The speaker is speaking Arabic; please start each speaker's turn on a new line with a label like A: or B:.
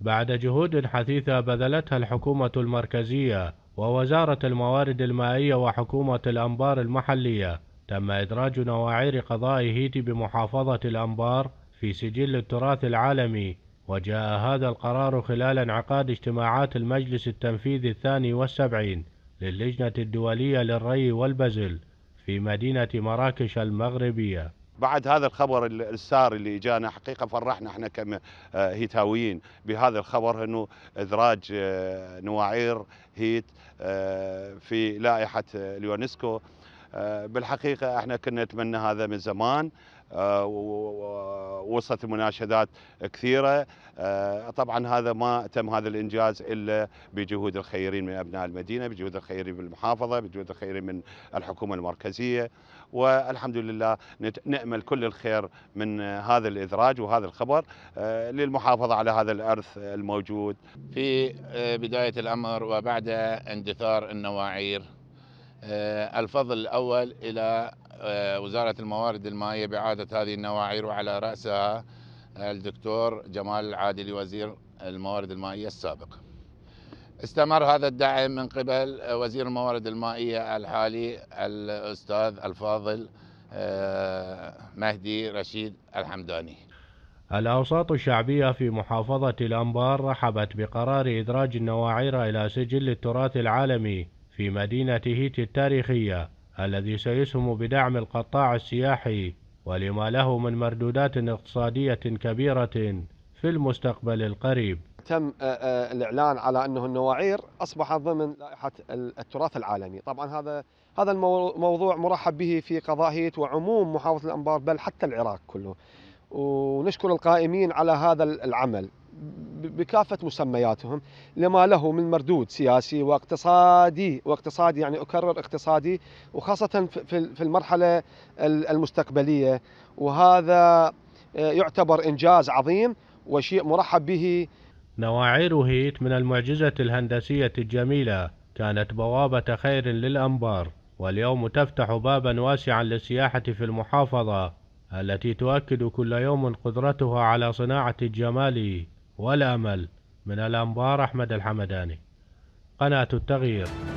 A: بعد جهود حثيثة بذلتها الحكومة المركزية ووزارة الموارد المائية وحكومة الأنبار المحلية تم إدراج نواعير قضاء هيتي بمحافظة الأنبار في سجل التراث العالمي وجاء هذا القرار خلال انعقاد اجتماعات المجلس التنفيذي الثاني والسبعين للجنة الدولية للري والبزل في مدينة مراكش المغربية
B: بعد هذا الخبر السار اللي جانا حقيقه فرحنا احنا كهيتاويين آه، بهذا الخبر انه ادراج آه، نواعير هيت آه، في لائحه اليونسكو آه، بالحقيقه احنا كنا نتمنى هذا من زمان آه، ووصلت مناشدات كثيره آه، طبعا هذا ما تم هذا الانجاز الا بجهود الخيرين من ابناء المدينه بجهود الخيرين من المحافظه بجهود الخيرين من الحكومه المركزيه والحمد لله نامل كل الخير من هذا الادراج وهذا الخبر
C: للمحافظه على هذا الارث الموجود في بدايه الامر وبعد اندثار النواعير آه، الفضل الأول إلى آه، وزارة الموارد المائية بإعادة هذه النواعير وعلى رأسها آه، الدكتور جمال العادلي وزير الموارد المائية السابق استمر هذا الدعم من قبل وزير الموارد المائية الحالي الأستاذ الفاضل مهدي رشيد الحمداني
A: الأوساط الشعبية في محافظة الأنبار رحبت بقرار إدراج النواعير إلى سجل التراث العالمي في مدينة هيتي التاريخية الذي سيسهم بدعم القطاع السياحي ولما له من مردودات اقتصادية كبيرة في المستقبل القريب
D: تم آه، آه، الإعلان على أنه النواعير أصبحت ضمن لائحة التراث العالمي طبعا هذا هذا الموضوع مرحب به في قضاء هيت وعموم محافظة الأنبار بل حتى العراق كله ونشكر القائمين على هذا العمل بكافه مسمياتهم لما له من مردود سياسي واقتصادي واقتصادي يعني اكرر اقتصادي وخاصه في المرحله المستقبليه وهذا آه، يعتبر انجاز عظيم وشيء مرحب به
A: نواعير هيت من المعجزه الهندسيه الجميله كانت بوابه خير للانبار واليوم تفتح بابا واسعا للسياحه في المحافظه التي تؤكد كل يوم قدرتها على صناعة الجمال والأمل من الأنبار أحمد الحمداني
D: قناة التغيير